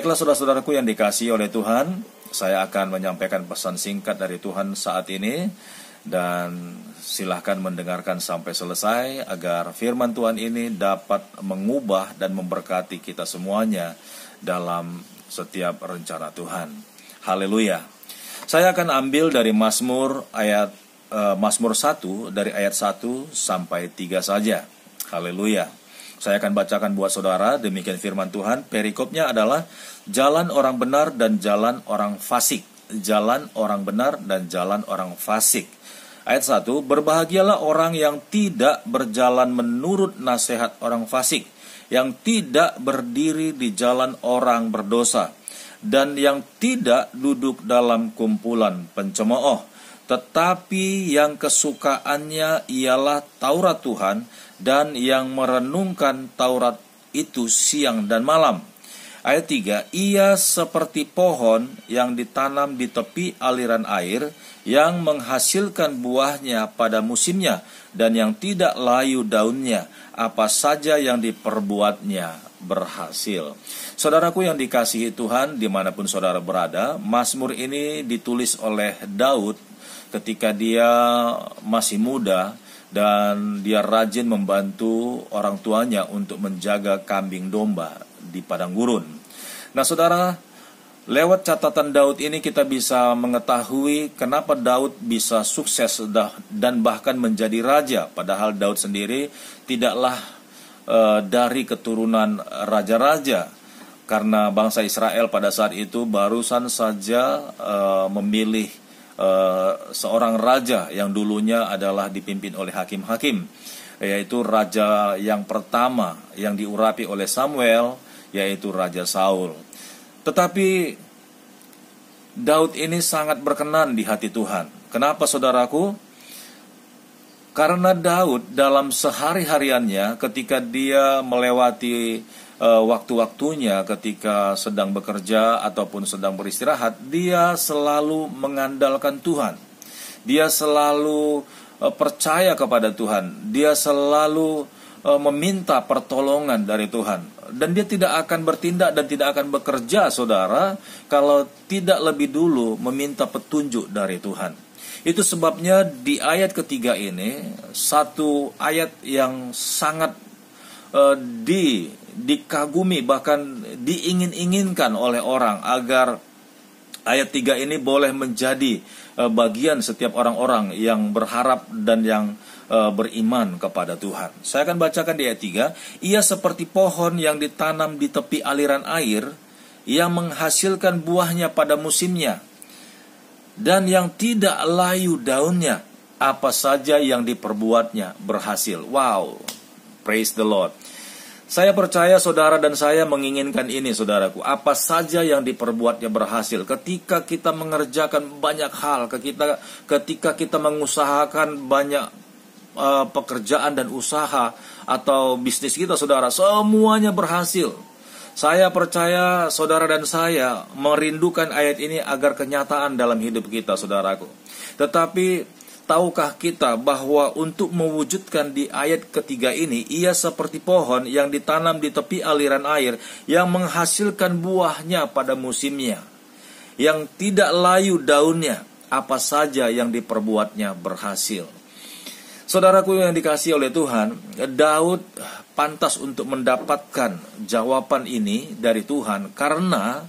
Baiklah saudara-saudaraku yang dikasih oleh Tuhan, saya akan menyampaikan pesan singkat dari Tuhan saat ini dan silahkan mendengarkan sampai selesai agar firman Tuhan ini dapat mengubah dan memberkati kita semuanya dalam setiap rencana Tuhan. Haleluya. Saya akan ambil dari Mazmur ayat eh, Mazmur 1 dari ayat 1 sampai 3 saja. Haleluya. Saya akan bacakan buat saudara, demikian firman Tuhan. Perikopnya adalah jalan orang benar dan jalan orang fasik. Jalan orang benar dan jalan orang fasik. Ayat 1, berbahagialah orang yang tidak berjalan menurut nasihat orang fasik, yang tidak berdiri di jalan orang berdosa, dan yang tidak duduk dalam kumpulan pencemooh, tetapi yang kesukaannya ialah Taurat Tuhan dan yang merenungkan Taurat itu siang dan malam. Ayat 3, ia seperti pohon yang ditanam di tepi aliran air yang menghasilkan buahnya pada musimnya dan yang tidak layu daunnya, apa saja yang diperbuatnya berhasil. Saudaraku yang dikasihi Tuhan, dimanapun saudara berada, Mazmur ini ditulis oleh Daud ketika dia masih muda dan dia rajin membantu orang tuanya untuk menjaga kambing domba di padang gurun. Nah, Saudara, lewat catatan Daud ini kita bisa mengetahui kenapa Daud bisa sukses dan bahkan menjadi raja padahal Daud sendiri tidaklah eh, dari keturunan raja-raja karena bangsa Israel pada saat itu barusan saja e, memilih Eh, seorang raja yang dulunya adalah dipimpin oleh hakim-hakim yaitu raja yang pertama yang diurapi oleh Samuel yaitu raja Saul. Tetapi Daud ini sangat berkenan di hati Tuhan. Kenapa saudaraku? Karena Daud dalam sehari-hariannya ketika dia melewati uh, waktu-waktunya ketika sedang bekerja ataupun sedang beristirahat, dia selalu mengandalkan Tuhan. Dia selalu uh, percaya kepada Tuhan. Dia selalu uh, meminta pertolongan dari Tuhan. Dan dia tidak akan bertindak dan tidak akan bekerja, saudara, kalau tidak lebih dulu meminta petunjuk dari Tuhan. Itu sebabnya di ayat ketiga ini satu ayat yang sangat uh, di dikagumi bahkan diingin-inginkan oleh orang agar ayat 3 ini boleh menjadi eh, bagian setiap orang-orang yang berharap dan yang eh, beriman kepada Tuhan. Saya akan bacakan di ayat 3, ia seperti pohon yang ditanam di tepi aliran air yang menghasilkan buahnya pada musimnya dan yang tidak layu daunnya apa saja yang diperbuatnya berhasil. Wow, Praise the Lord. Saya percaya saudara dan saya menginginkan ini saudaraku. Apa saja yang diperbuatnya berhasil. Ketika kita mengerjakan banyak hal, ketika ketika kita mengusahakan banyak uh, pekerjaan dan usaha atau bisnis kita saudara, semuanya berhasil. Saya percaya saudara dan saya merindukan ayat ini agar kenyataan dalam hidup kita saudaraku. Tetapi Tahukah kita bahwa untuk mewujudkan di ayat ketiga ini, ia seperti pohon yang ditanam di tepi aliran air yang menghasilkan buahnya pada musimnya, yang tidak layu daunnya, apa saja yang diperbuatnya berhasil. Saudaraku yang dikasih oleh Tuhan, Daud pantas untuk mendapatkan jawaban ini dari Tuhan karena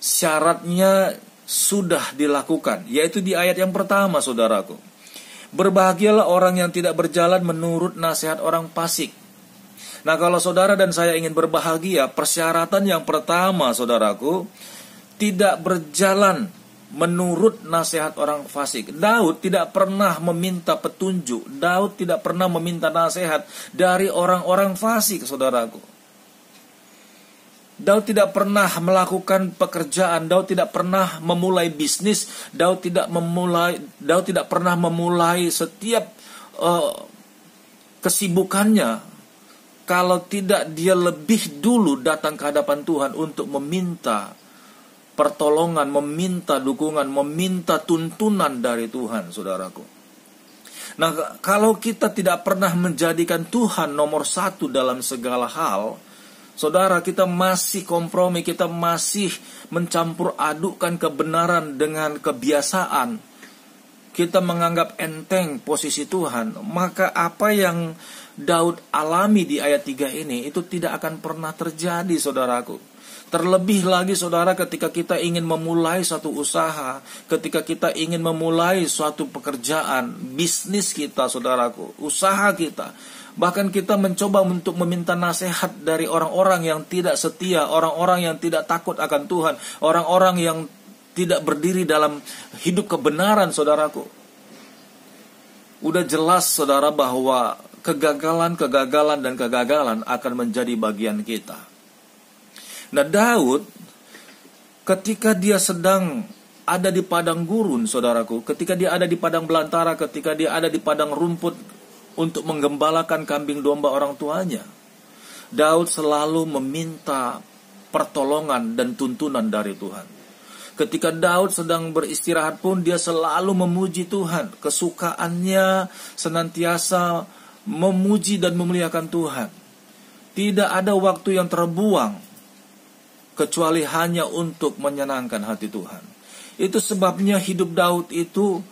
syaratnya sudah dilakukan, yaitu di ayat yang pertama, saudaraku. Berbahagialah orang yang tidak berjalan menurut nasihat orang fasik. Nah, kalau saudara dan saya ingin berbahagia, persyaratan yang pertama, saudaraku, tidak berjalan menurut nasihat orang fasik. Daud tidak pernah meminta petunjuk, Daud tidak pernah meminta nasihat dari orang-orang fasik, saudaraku. Daud tidak pernah melakukan pekerjaan, Daud tidak pernah memulai bisnis, Daud tidak memulai Daud tidak pernah memulai setiap uh, kesibukannya kalau tidak dia lebih dulu datang ke hadapan Tuhan untuk meminta pertolongan, meminta dukungan, meminta tuntunan dari Tuhan, saudaraku. Nah, kalau kita tidak pernah menjadikan Tuhan nomor satu dalam segala hal, Saudara kita masih kompromi, kita masih mencampur adukkan kebenaran dengan kebiasaan. Kita menganggap enteng posisi Tuhan, maka apa yang Daud alami di ayat 3 ini itu tidak akan pernah terjadi saudaraku. Terlebih lagi saudara ketika kita ingin memulai satu usaha, ketika kita ingin memulai suatu pekerjaan, bisnis kita saudaraku, usaha kita, Bahkan kita mencoba untuk meminta nasihat dari orang-orang yang tidak setia, orang-orang yang tidak takut akan Tuhan, orang-orang yang tidak berdiri dalam hidup kebenaran, saudaraku. Udah jelas, saudara, bahwa kegagalan, kegagalan, dan kegagalan akan menjadi bagian kita. Nah, Daud, ketika dia sedang ada di padang gurun, saudaraku, ketika dia ada di padang belantara, ketika dia ada di padang rumput, untuk menggembalakan kambing domba orang tuanya. Daud selalu meminta pertolongan dan tuntunan dari Tuhan. Ketika Daud sedang beristirahat pun dia selalu memuji Tuhan. Kesukaannya senantiasa memuji dan memuliakan Tuhan. Tidak ada waktu yang terbuang kecuali hanya untuk menyenangkan hati Tuhan. Itu sebabnya hidup Daud itu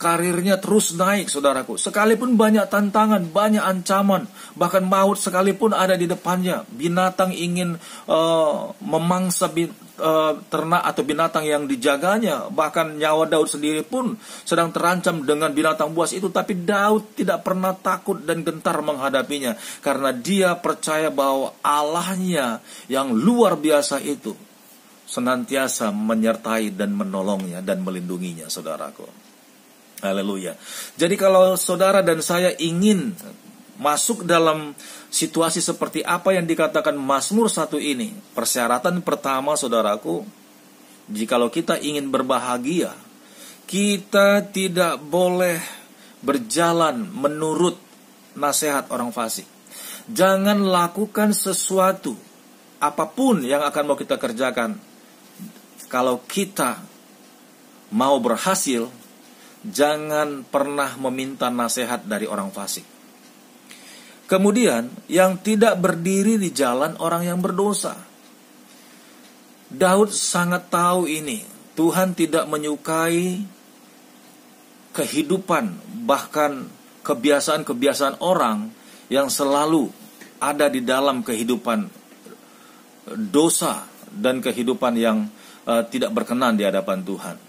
karirnya terus naik saudaraku. Sekalipun banyak tantangan, banyak ancaman, bahkan maut sekalipun ada di depannya. Binatang ingin uh, memangsa bin, uh, ternak atau binatang yang dijaganya, bahkan nyawa Daud sendiri pun sedang terancam dengan binatang buas itu, tapi Daud tidak pernah takut dan gentar menghadapinya karena dia percaya bahwa Allahnya yang luar biasa itu senantiasa menyertai dan menolongnya dan melindunginya saudaraku. Haleluya. Jadi kalau saudara dan saya ingin masuk dalam situasi seperti apa yang dikatakan Mazmur satu ini, persyaratan pertama saudaraku, jikalau kita ingin berbahagia, kita tidak boleh berjalan menurut nasihat orang fasik. Jangan lakukan sesuatu apapun yang akan mau kita kerjakan kalau kita mau berhasil jangan pernah meminta nasihat dari orang fasik. Kemudian, yang tidak berdiri di jalan orang yang berdosa. Daud sangat tahu ini. Tuhan tidak menyukai kehidupan, bahkan kebiasaan-kebiasaan orang yang selalu ada di dalam kehidupan dosa dan kehidupan yang uh, tidak berkenan di hadapan Tuhan.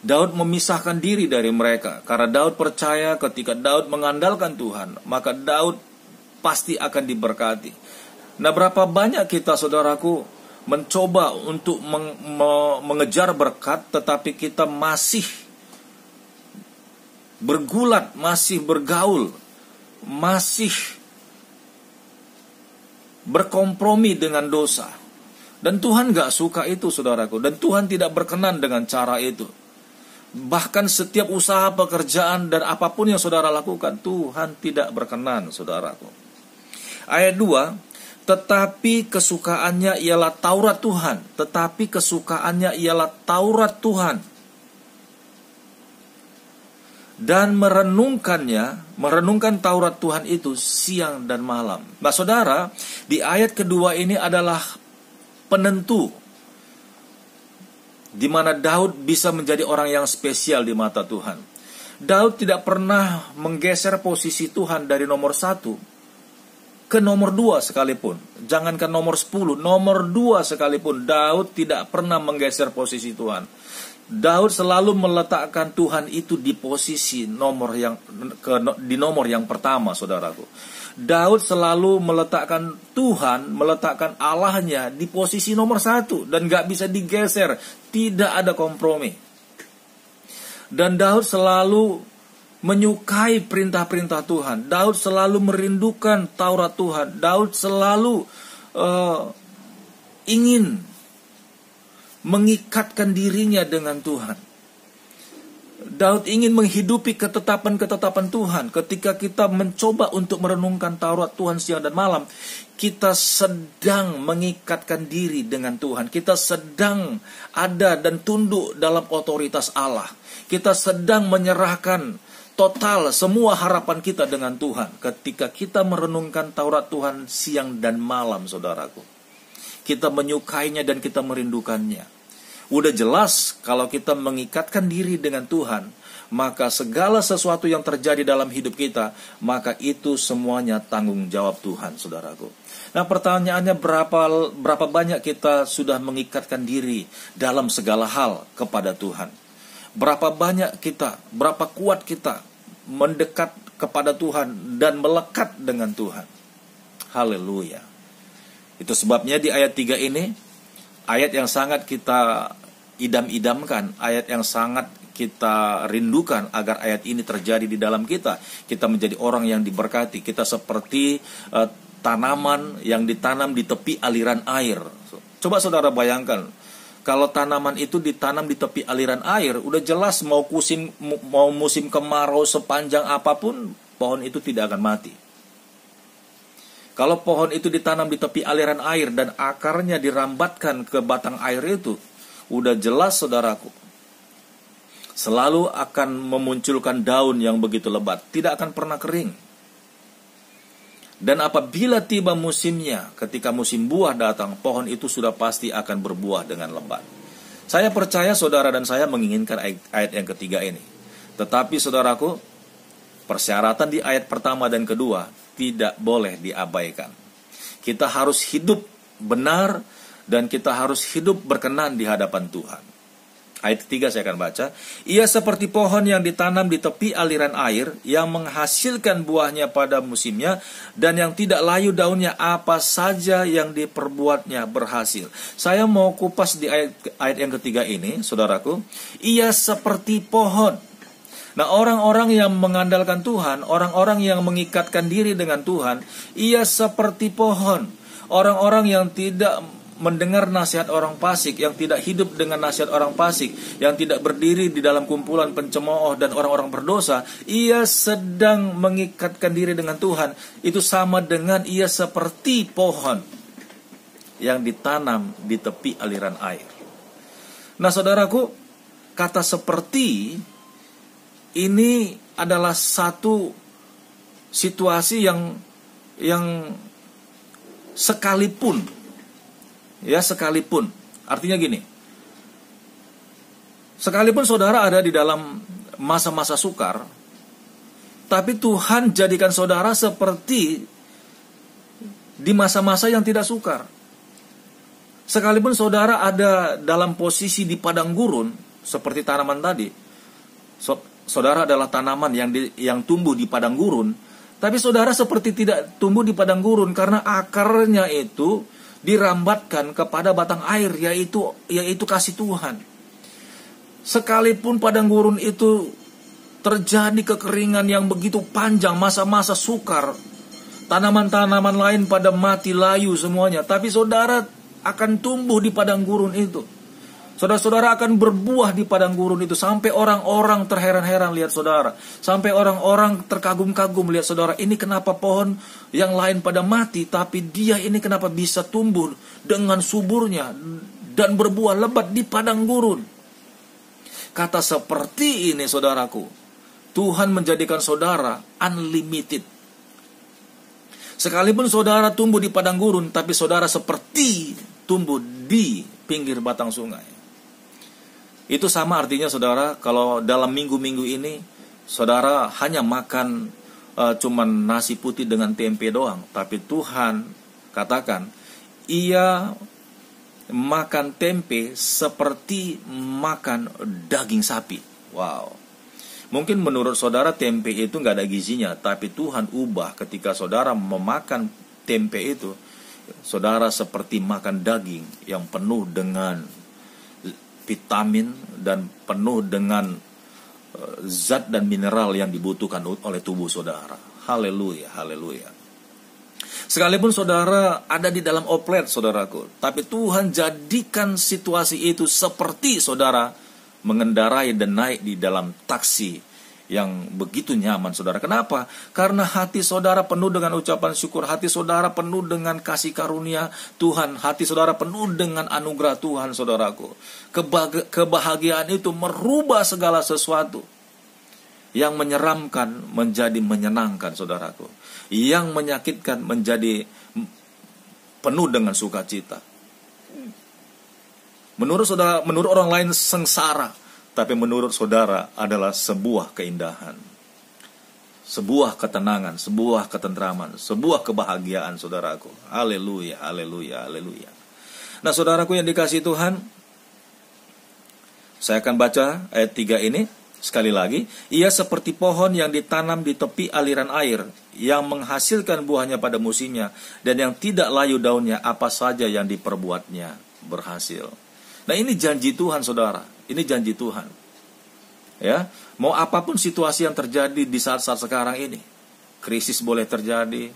Daud memisahkan diri dari mereka karena Daud percaya ketika Daud mengandalkan Tuhan, maka Daud pasti akan diberkati. Nah, berapa banyak kita saudaraku mencoba untuk meng, me, mengejar berkat tetapi kita masih bergulat, masih bergaul, masih berkompromi dengan dosa. Dan Tuhan gak suka itu saudaraku Dan Tuhan tidak berkenan dengan cara itu Bahkan setiap usaha pekerjaan dan apapun yang saudara lakukan, Tuhan tidak berkenan, saudaraku. Ayat 2, tetapi kesukaannya ialah Taurat Tuhan, tetapi kesukaannya ialah Taurat Tuhan. Dan merenungkannya, merenungkan Taurat Tuhan itu siang dan malam. Nah saudara, di ayat kedua ini adalah penentu di mana Daud bisa menjadi orang yang spesial di mata Tuhan. Daud tidak pernah menggeser posisi Tuhan dari nomor satu ke nomor dua sekalipun. Jangankan nomor sepuluh, nomor dua sekalipun Daud tidak pernah menggeser posisi Tuhan. Daud selalu meletakkan Tuhan itu di posisi nomor yang ke, di nomor yang pertama, saudaraku. Daud selalu meletakkan Tuhan, meletakkan Allahnya di posisi nomor satu dan gak bisa digeser tidak ada kompromi. Dan Daud selalu menyukai perintah-perintah Tuhan. Daud selalu merindukan Taurat Tuhan. Daud selalu uh, ingin mengikatkan dirinya dengan Tuhan. Daud ingin menghidupi ketetapan-ketetapan Tuhan. Ketika kita mencoba untuk merenungkan Taurat Tuhan siang dan malam, kita sedang mengikatkan diri dengan Tuhan. Kita sedang ada dan tunduk dalam otoritas Allah. Kita sedang menyerahkan total semua harapan kita dengan Tuhan. Ketika kita merenungkan Taurat Tuhan siang dan malam, saudaraku. Kita menyukainya dan kita merindukannya Udah jelas kalau kita mengikatkan diri dengan Tuhan, maka segala sesuatu yang terjadi dalam hidup kita, maka itu semuanya tanggung jawab Tuhan, saudaraku. Nah, pertanyaannya berapa berapa banyak kita sudah mengikatkan diri dalam segala hal kepada Tuhan? Berapa banyak kita, berapa kuat kita mendekat kepada Tuhan dan melekat dengan Tuhan? Haleluya. Itu sebabnya di ayat 3 ini ayat yang sangat kita idam-idamkan, ayat yang sangat kita rindukan agar ayat ini terjadi di dalam kita. Kita menjadi orang yang diberkati. Kita seperti uh, tanaman yang ditanam di tepi aliran air. Coba saudara bayangkan, kalau tanaman itu ditanam di tepi aliran air, udah jelas mau musim mau musim kemarau sepanjang apapun, pohon itu tidak akan mati. Kalau pohon itu ditanam di tepi aliran air dan akarnya dirambatkan ke batang air itu, udah jelas saudaraku selalu akan memunculkan daun yang begitu lebat, tidak akan pernah kering. Dan apabila tiba musimnya, ketika musim buah datang, pohon itu sudah pasti akan berbuah dengan lebat. Saya percaya saudara dan saya menginginkan ayat ayat yang ketiga ini. Tetapi saudaraku, persyaratan di ayat pertama dan kedua tidak boleh diabaikan. Kita harus hidup benar, dan kita harus hidup berkenan di hadapan Tuhan. Ayat ketiga saya akan baca, ia seperti pohon yang ditanam di tepi aliran air yang menghasilkan buahnya pada musimnya dan yang tidak layu daunnya apa saja yang diperbuatnya berhasil. Saya mau kupas di ayat, ayat yang ketiga ini, saudaraku. Ia seperti pohon. Nah, orang-orang yang mengandalkan Tuhan, orang-orang yang mengikatkan diri dengan Tuhan, ia seperti pohon. Orang-orang yang tidak mendengar nasihat orang Pasik yang tidak hidup dengan nasihat orang Pasik yang tidak berdiri di dalam kumpulan pencemooh dan orang-orang berdosa, ia sedang mengikatkan diri dengan Tuhan. Itu sama dengan ia seperti pohon yang ditanam di tepi aliran air. Nah, saudaraku, kata seperti ini adalah satu situasi yang yang sekalipun ya sekalipun. Artinya gini, sekalipun saudara ada di dalam masa-masa sukar, tapi Tuhan jadikan saudara seperti di masa-masa yang tidak sukar. Sekalipun saudara ada dalam posisi di padang gurun seperti tanaman tadi, saudara adalah tanaman yang di, yang tumbuh di padang gurun, tapi saudara seperti tidak tumbuh di padang gurun karena akarnya itu dirambatkan kepada batang air yaitu yaitu kasih Tuhan. Sekalipun padang gurun itu terjadi kekeringan yang begitu panjang masa-masa sukar, tanaman-tanaman lain pada mati layu semuanya, tapi saudara akan tumbuh di padang gurun itu. Saudara-saudara akan berbuah di padang gurun itu sampai orang-orang terheran-heran lihat saudara, sampai orang-orang terkagum-kagum lihat saudara. Ini kenapa pohon yang lain pada mati, tapi dia ini kenapa bisa tumbuh dengan suburnya dan berbuah lebat di padang gurun? Kata seperti ini, saudaraku, Tuhan menjadikan saudara unlimited. Sekalipun saudara tumbuh di padang gurun, tapi saudara seperti tumbuh di pinggir batang sungai. Itu sama artinya saudara kalau dalam minggu-minggu ini saudara hanya makan e, cuman nasi putih dengan tempe doang, tapi Tuhan katakan ia makan tempe seperti makan daging sapi. Wow. Mungkin menurut saudara tempe itu nggak ada gizinya, tapi Tuhan ubah ketika saudara memakan tempe itu, saudara seperti makan daging yang penuh dengan vitamin dan penuh dengan eh, zat dan mineral yang dibutuhkan oleh tubuh saudara. Haleluya, haleluya. Sekalipun saudara ada di dalam oplet saudaraku, tapi Tuhan jadikan situasi itu seperti saudara mengendarai dan naik di dalam taksi yang begitu nyaman saudara. Kenapa? Karena hati saudara penuh dengan ucapan syukur, hati saudara penuh dengan kasih karunia Tuhan, hati saudara penuh dengan anugerah Tuhan saudaraku. Kebahagiaan itu merubah segala sesuatu. Yang menyeramkan menjadi menyenangkan saudaraku. Yang menyakitkan menjadi penuh dengan sukacita. Menurut saudara, menurut orang lain sengsara, tapi menurut saudara adalah sebuah keindahan, sebuah ketenangan, sebuah ketentraman, sebuah kebahagiaan saudaraku. Haleluya, haleluya, haleluya. Nah saudaraku yang dikasih Tuhan, saya akan baca ayat 3 ini Sekali lagi, ia seperti pohon yang ditanam di tepi aliran air, yang menghasilkan buahnya pada musimnya, dan yang tidak layu daunnya, apa saja yang diperbuatnya berhasil. Nah ini janji Tuhan saudara. Ini janji Tuhan. Ya, mau apapun situasi yang terjadi di saat-saat sekarang ini, krisis boleh terjadi,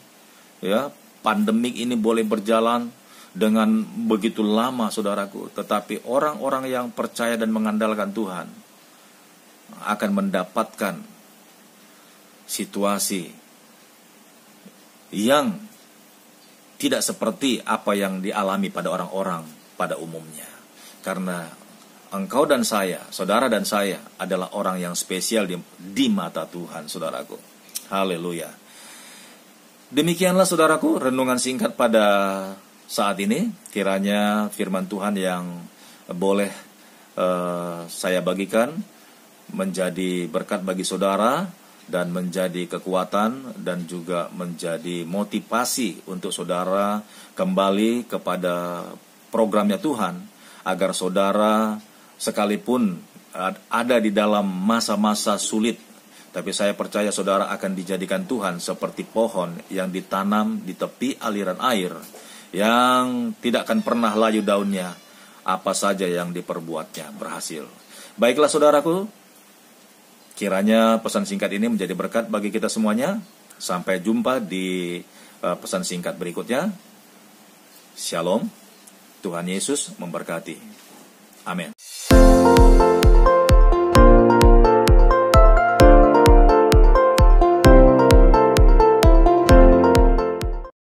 ya, pandemik ini boleh berjalan dengan begitu lama, saudaraku. Tetapi orang-orang yang percaya dan mengandalkan Tuhan akan mendapatkan situasi yang tidak seperti apa yang dialami pada orang-orang pada umumnya. Karena engkau dan saya, saudara dan saya adalah orang yang spesial di, di mata Tuhan, saudaraku. Haleluya. Demikianlah saudaraku renungan singkat pada saat ini. Kiranya firman Tuhan yang boleh uh, saya bagikan menjadi berkat bagi saudara dan menjadi kekuatan dan juga menjadi motivasi untuk saudara kembali kepada programnya Tuhan agar saudara sekalipun ada di dalam masa-masa sulit, tapi saya percaya saudara akan dijadikan Tuhan seperti pohon yang ditanam di tepi aliran air yang tidak akan pernah layu daunnya. Apa saja yang diperbuatnya berhasil. Baiklah saudaraku, kiranya pesan singkat ini menjadi berkat bagi kita semuanya. Sampai jumpa di eh, pesan singkat berikutnya. Shalom, Tuhan Yesus memberkati. Amin.